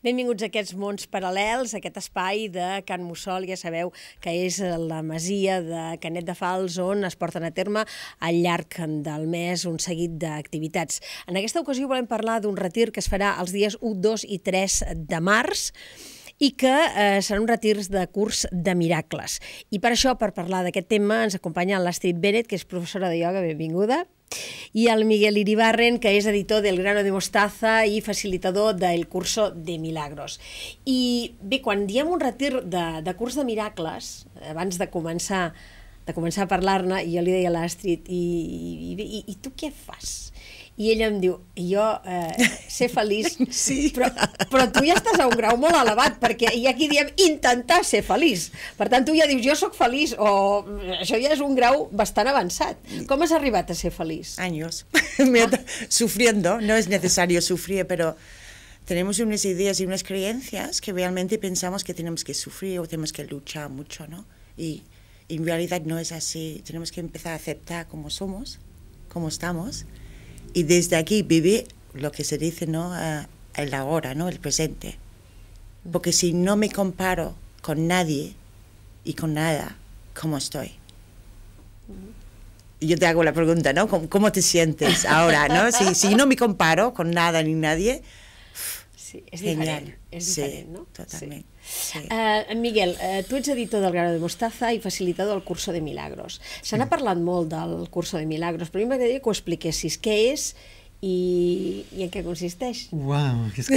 Benvinguts a aquests mons paral·lels, aquest espai de Can Mussol, ja sabeu que és la masia de Canet de Fals on es porten a terme al llarg del mes un seguit d'activitats. En aquesta ocasió volem parlar d'un retir que es farà els dies 1, 2 i 3 de març, i que eh, seran uns retirs de curs de miracles. I per això, per parlar d'aquest tema, ens acompanya l'Astrid Bennett, que és professora de ioga. Benvinguda. I el Miguel Iribarren, que és editor del Grano de Mostaza i facilitador del curso de Milagros. I bé, quan diem un retir de, de curs de miracles, abans de començar de començar a parlar-ne, jo li deia a l'Astrid, i, i, i, i tu què fas? Y ella me em diu, yo, eh, ser feliç, sí. però, però tu ja a un grau molt elevat, porque hi aquí diem intentar ser feliç. Per tant, tu ja dius, jo sóc feliç, o això ja és un grau bastant avanzado. ¿Cómo has arribat a ser feliz? Años. Ah. Sufriendo, no es necesario sufrir, pero tenemos unas ideas y unas creencias que realmente pensamos que tenemos que sufrir o tenemos que luchar mucho, ¿no? Y en realidad no es así. Tenemos que empezar a aceptar cómo somos, cómo estamos, y desde aquí vivir lo que se dice, ¿no? Ah, el ahora, ¿no? El presente. Porque si no me comparo con nadie y con nada, ¿cómo estoy? yo te hago la pregunta, ¿no? ¿Cómo, te sientes ahora, no? Si, no me comparo con nada ni nadie, es genial. es diferente, Totalmente. Sí. Uh, Miguel, uh, tu ets editor del Grano de Mostaza i facilitador del Curso de Milagros. Se n'ha sí. Mm. parlat molt del Curso de Milagros, però a mi m'agradaria que ho expliquessis. Què és i, i en què consisteix? Uau, és que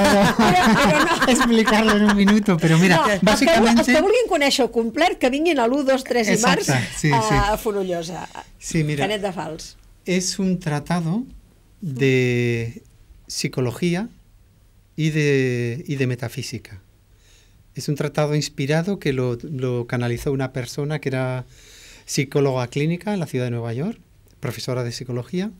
però no. explicar-lo en un minut, però mira, no, bàsicament... Els que, vulguin conèixer el complet, que vinguin a l'1, 2, 3 i març sí, a, sí. a Fonollosa, sí, mira, Canet de Fals. És un tratado de psicologia i de, i de metafísica. Es un tratado inspirado que lo, canalizó una persona que era psicóloga clínica en la ciudad de Nueva York, profesora de psicología.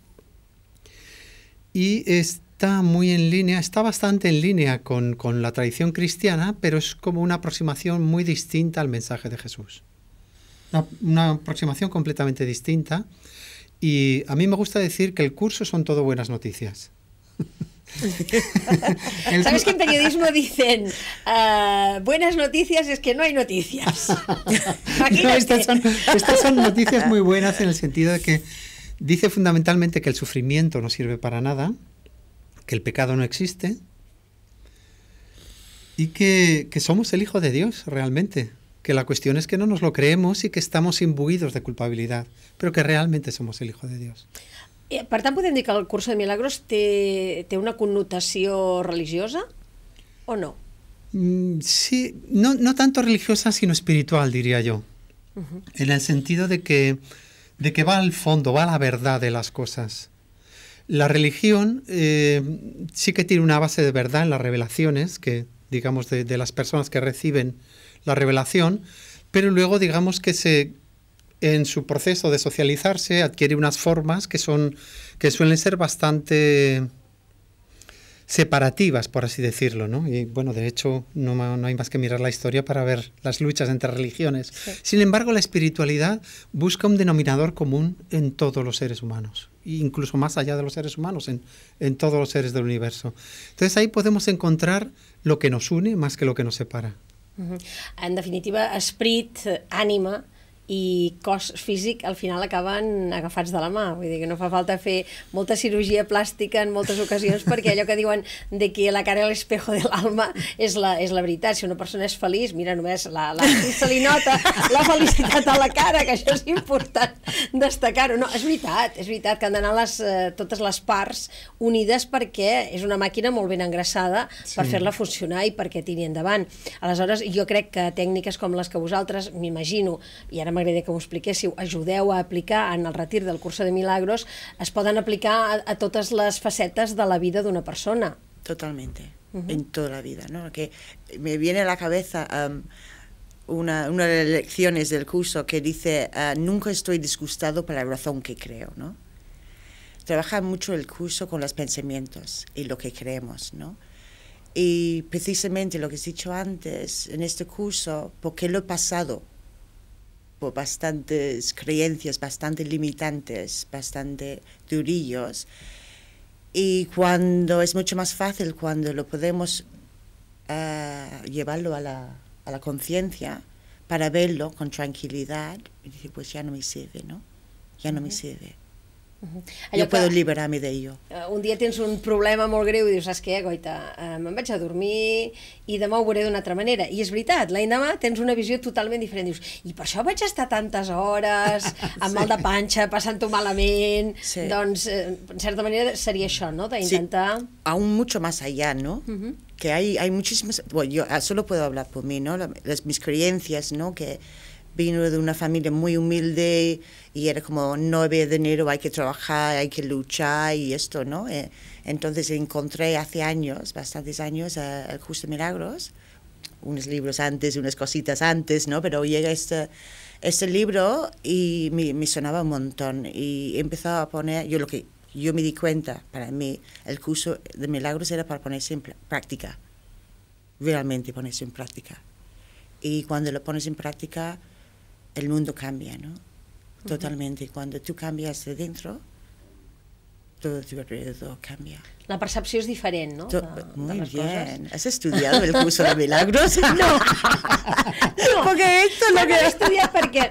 Y está muy en línea, está bastante en línea con, la tradición cristiana, pero es como una aproximación muy distinta al mensaje de Jesús. Una, una aproximación completamente distinta. Y a mí me gusta decir que el curso son todo buenas noticias. ¿Sabes que en periodismo dicen ah, buenas noticias es que no hay noticias? estas, son, noticias muy buenas en el sentido de que dice fundamentalmente que el sufrimiento no sirve para nada, que el pecado no existe y que, que somos el Hijo de Dios realmente que la cuestión es que no nos lo creemos y que estamos imbuidos de culpabilidad, pero que realmente somos el Hijo de Dios. Eh, per tanto, podem el Curso de Milagros té, una connotación religiosa o no? Mm, sí, no, tanto religiosa, sino espiritual, diría yo. En el sentido de que, de que va al fondo, va a la verdad de las cosas. La religión eh, sí que tiene una base de verdad en las revelaciones, que digamos de, de las personas que reciben la revelación, pero luego digamos que se en su proceso de socializarse adquiere unas formas que son que suelen ser bastante separativas, por así decirlo, ¿no? Y bueno, de hecho, no, no hay más que mirar la historia para ver las luchas entre religiones. Sin embargo, la espiritualidad busca un denominador común en todos los seres humanos, incluso más allá de los seres humanos, en, en todos los seres del universo. Entonces ahí podemos encontrar lo que nos une más que lo que nos separa. En definitiva, esprit, anima. i cos físic al final acaben agafats de la mà, vull dir que no fa falta fer molta cirurgia plàstica en moltes ocasions perquè allò que diuen de que la cara és l'espejo de l'alma és, la, és la veritat, si una persona és feliç mira només la, la, se li nota la felicitat a la cara, que això és important destacar-ho, no, és veritat és veritat que han d'anar les, eh, totes les parts unides perquè és una màquina molt ben engraçada sí. per fer-la funcionar i perquè tiri endavant aleshores jo crec que tècniques com les que vosaltres m'imagino, i ara m'agradaria que si expliquéssiu, ajudeu a aplicar en el retir del curso de milagros, es poden aplicar a, todas las facetas de la vida de una persona. Totalmente, en toda la vida, ¿no? Que me viene a la cabeza... Um, una, de las lecciones del curso que dice, uh, nunca estoy disgustado por la razón que creo, ¿no? Trabaja mucho el curso con los pensamientos y lo que creemos, ¿no? Y precisamente lo que he dicho antes, en este curso, porque lo he pasado bastantes creencias bastante limitantes, bastante durillos. Y cuando es mucho más fácil, cuando lo podemos eh, llevarlo a la, conciencia para verlo con tranquilidad, y pues ya no me sirve, ¿no? Ya no me sirve. Uh -huh. Allò Yo puedo liberarme de ello. Eh, un dia tens un problema molt greu i dius, saps què, goita, eh, me'n vaig a dormir i demà ho veuré d'una altra manera. I és veritat, l'any demà tens una visió totalment diferent. Dius, i per això vaig estar tantes hores, amb sí. mal de panxa, passant-ho malament... Sí. Doncs, eh, en certa manera, seria això, no?, d'intentar... Sí. Aún mucho más allá, ¿no? Uh -huh. Que hay, hay muchísimas... Bueno, yo ah, solo puedo hablar por mí, ¿no? Las, mis creencias, ¿no? Que vino de una familia muy humilde y era como no había dinero, hay que trabajar, hay que luchar y esto, ¿no? Eh, entonces encontré hace años, bastantes años, a, Justo Milagros, unos libros antes, unas cositas antes, ¿no? Pero llega este, este libro y me, me sonaba un montón y empezaba a poner, yo lo que yo me di cuenta, para mí el curso de milagros era para ponerse en práctica, realmente ponerse en práctica. Y cuando lo pones en práctica, el mundo cambia, ¿no? Totalmente. Uh -huh. Cuando tú cambias de dentro, todo tu alrededor cambia. La percepció és diferent, no? De, Muy de bien. Coses. ¿Has estudiado el curso de milagros? No. no. Porque esto no, lo que... he estudiat perquè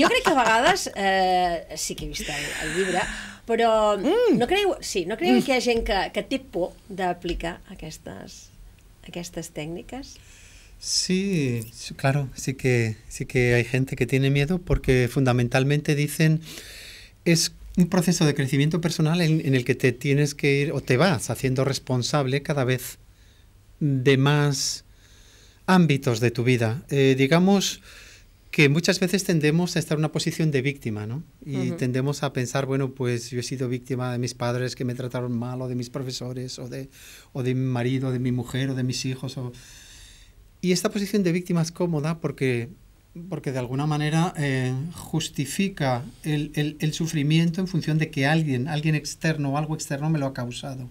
jo crec que a vegades, eh, sí que he vist el, el llibre, però mm. no creieu, sí, no creieu mm. que hi ha gent que, que té por d'aplicar aquestes, aquestes tècniques? Sí, claro, sí que, sí que hay gente que tiene miedo porque fundamentalmente dicen es un proceso de crecimiento personal en, el que te tienes que ir o te vas haciendo responsable cada vez de más ámbitos de tu vida. Eh, digamos que muchas veces tendemos a estar en una posición de víctima, ¿no? Y tendemos a pensar, bueno, pues yo he sido víctima de mis padres que me trataron mal, o de mis profesores, o de, o de mi marido, de mi mujer, o de mis hijos, o y esta posición de víctima es cómoda porque, porque de alguna manera eh, justifica el, el, sufrimiento en función de que alguien, alguien externo o algo externo me lo ha causado.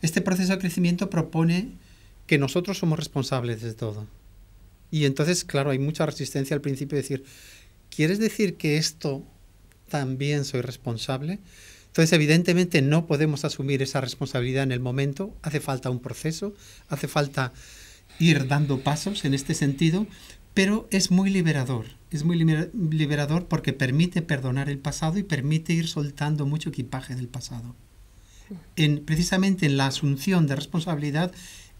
Este proceso de crecimiento propone que nosotros somos responsables de todo. Y entonces, claro, hay mucha resistencia al principio de decir, ¿quieres decir que esto también soy responsable? Entonces, evidentemente, no podemos asumir esa responsabilidad en el momento. Hace falta un proceso, hace falta ir dando pasos en este sentido, pero es muy liberador. Es muy liberador porque permite perdonar el pasado y permite ir soltando mucho equipaje del pasado. En, precisamente en la asunción de responsabilidad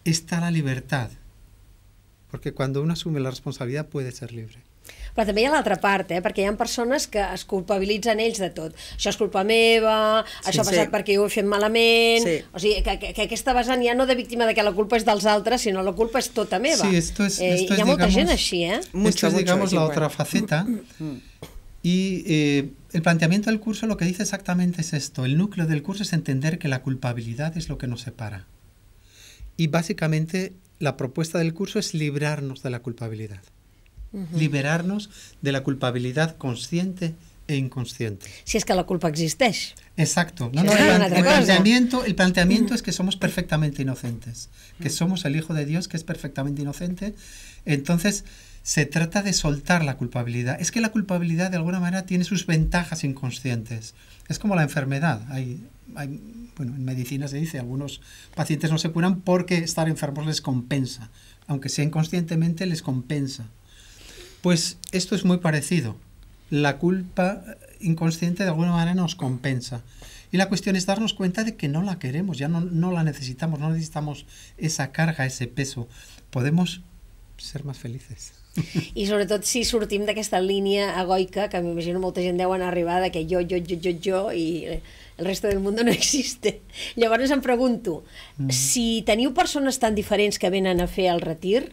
está la libertad, porque cuando uno asume la responsabilidad puede ser libre. Però també hi ha l'altra part, eh? perquè hi ha persones que es culpabilitzen ells de tot. Això és culpa meva, sí, això ha passat sí. perquè jo ho he fet malament... Sí. O sigui, que, que, que aquesta vessant ja no de víctima de que la culpa és dels altres, sinó la culpa és tota meva. Sí, esto es, eh, esto es, hi ha molta digamos, gent així, eh? Mucho, esto es, digamos, la otra faceta. Y eh, el planteamiento del curso lo que dice exactamente es esto. El núcleo del curso es entender que la culpabilidad es lo que nos separa. Y básicamente la propuesta del curso es librarnos de la culpabilidad. liberarnos de la culpabilidad consciente e inconsciente. Si es que la culpa existe Exacto. No, no, el, el, planteamiento, es que somos perfectamente inocentes, que somos el Hijo de Dios que es perfectamente inocente. Entonces, se trata de soltar la culpabilidad. Es que la culpabilidad de alguna manera tiene sus ventajas inconscientes. Es como la enfermedad. Hay, bueno, en medicina se dice, algunos pacientes no se curan porque estar enfermos les compensa, aunque sea inconscientemente les compensa. Pues esto es muy parecido. La culpa inconsciente de alguna manera nos compensa. Y la cuestión es darnos cuenta de que no la queremos, ya no, no la necesitamos, no necesitamos esa carga, ese peso. Podemos ser más felices. I sobretot si sortim d'aquesta línia egoica, que m'imagino molta gent deuen arribar de que jo, jo, jo, jo, jo i el resto del món no existe. Llavors em pregunto, mm. si teniu persones tan diferents que venen a fer el retir,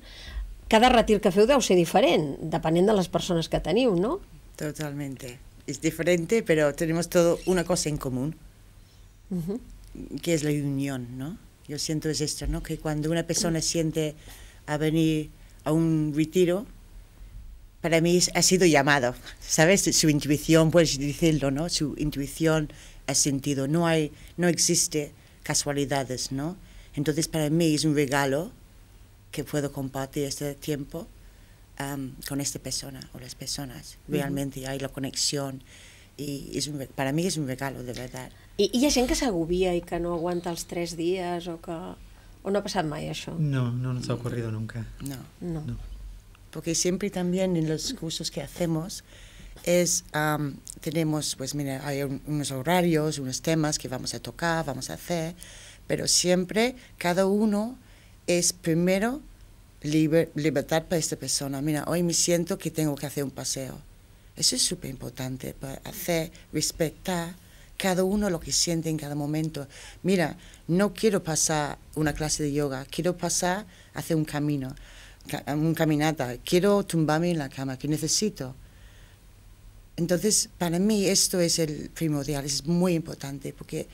cada retiro que feu deu ser diferent, depenent de las personas que teniu, no? Totalmente. Es diferente, pero tenemos todo una cosa en común, que es la unión, ¿no? Yo siento es esto, ¿no? Que cuando una persona siente a venir a un retiro, para mí ha sido llamado, ¿sabes? Su intuición, puedes decirlo, ¿no? Su intuición ha sentido, no hay, no existe casualidades, ¿no? Entonces para mí es un regalo que puedo compartir este tiempo con esta persona o las personas. Realmente hay la conexión y para mí es un regalo, de verdad. Y y hi que se se y que no aguanta los tres días o que... ¿O no ha pasado eso No, no nos ha ocurrido nunca. No. no. Porque siempre también en los cursos que hacemos es, tenemos, pues mira, hay unos horarios, unos temas que vamos a tocar, vamos a hacer, pero siempre cada uno es primero libertad para esta persona. Mira, hoy me siento que tengo que hacer un paseo. Eso es súper importante para pues, hacer, respetar cada uno lo que siente en cada momento. Mira, no quiero pasar una clase de yoga, quiero pasar hacer un camino, un caminata, quiero tumbarme en la cama, que necesito. Entonces, para mí esto es el primordial, es muy importante, porque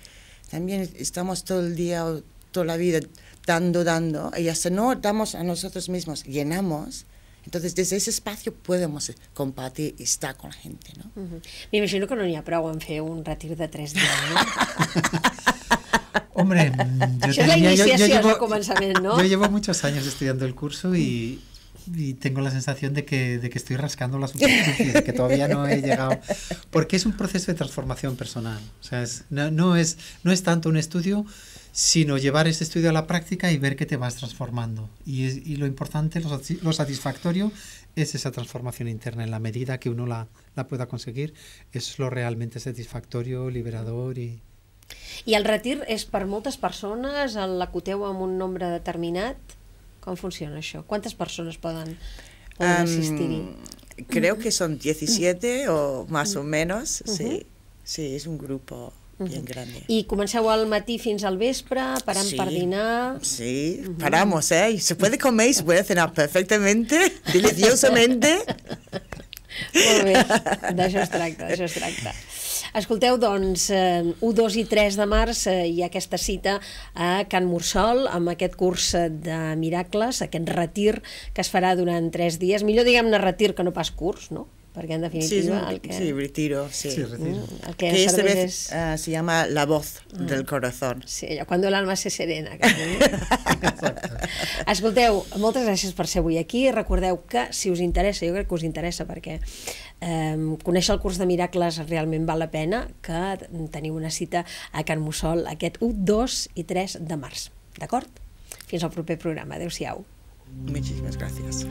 también estamos todo el día toda la vida dando, dando, y hasta no damos a nosotros mismos, llenamos, entonces, desde ese espacio podemos compartir y estar con la gente, ¿no? me que no ni en fe un ratito de tres días Hombre, mm, yo, yo, llevo, yo llevo muchos años estudiando el curso y, y tengo la sensación de que, de que estoy rascando las superficie, que todavía no he llegado. Porque es un proceso de transformación personal. O sea, no, no, es, no es tanto un estudio, sino llevar ese estudio a la práctica y ver que te vas transformando. Y, y lo importante, lo, satisfactorio, es esa transformación interna. En la medida que uno la, la pueda conseguir, es lo realmente satisfactorio, liberador y, i el retir para muchas personas, al L'acoteu amb un nombre determinado. ¿Cómo funciona eso? ¿Cuántas personas puedan em, asistir? Creo que mm-hmm. son 17 o más o mm-hmm. menos, mm-hmm. Sí, es un grupo bien grande. I comenceu al matí fins al vespre? parant sí, per dinar? Sí, uh -huh. paramos, ¿eh? Se puede comer y se puede cenar perfectamente, deliciosamente. Molt bé, d'això es tracta, d'això es tracta. Escolteu, doncs, 1, eh, 2 i 3 de març eh, hi ha aquesta cita a Can Mursol amb aquest curs de miracles, aquest retir que es farà durant 3 dies. Millor diguem-ne retir que no pas curs, no? perquè en definitiva sí, un, el que... Sí, retiro, sí. sí retiro. Mm, el que, que esta vez es... uh, ah, se llama La voz mm. del corazón. Sí, allò, quan l'alma se serena. Escolteu, moltes gràcies per ser avui aquí. Recordeu que, si us interessa, jo crec que us interessa perquè Um, conèixer el curs de miracles realment val la pena, que teniu una cita a Can Mussol aquest 1, 2 i 3 de març. D'acord? Fins al proper programa. Adéu-siau. Muchísimas gracias.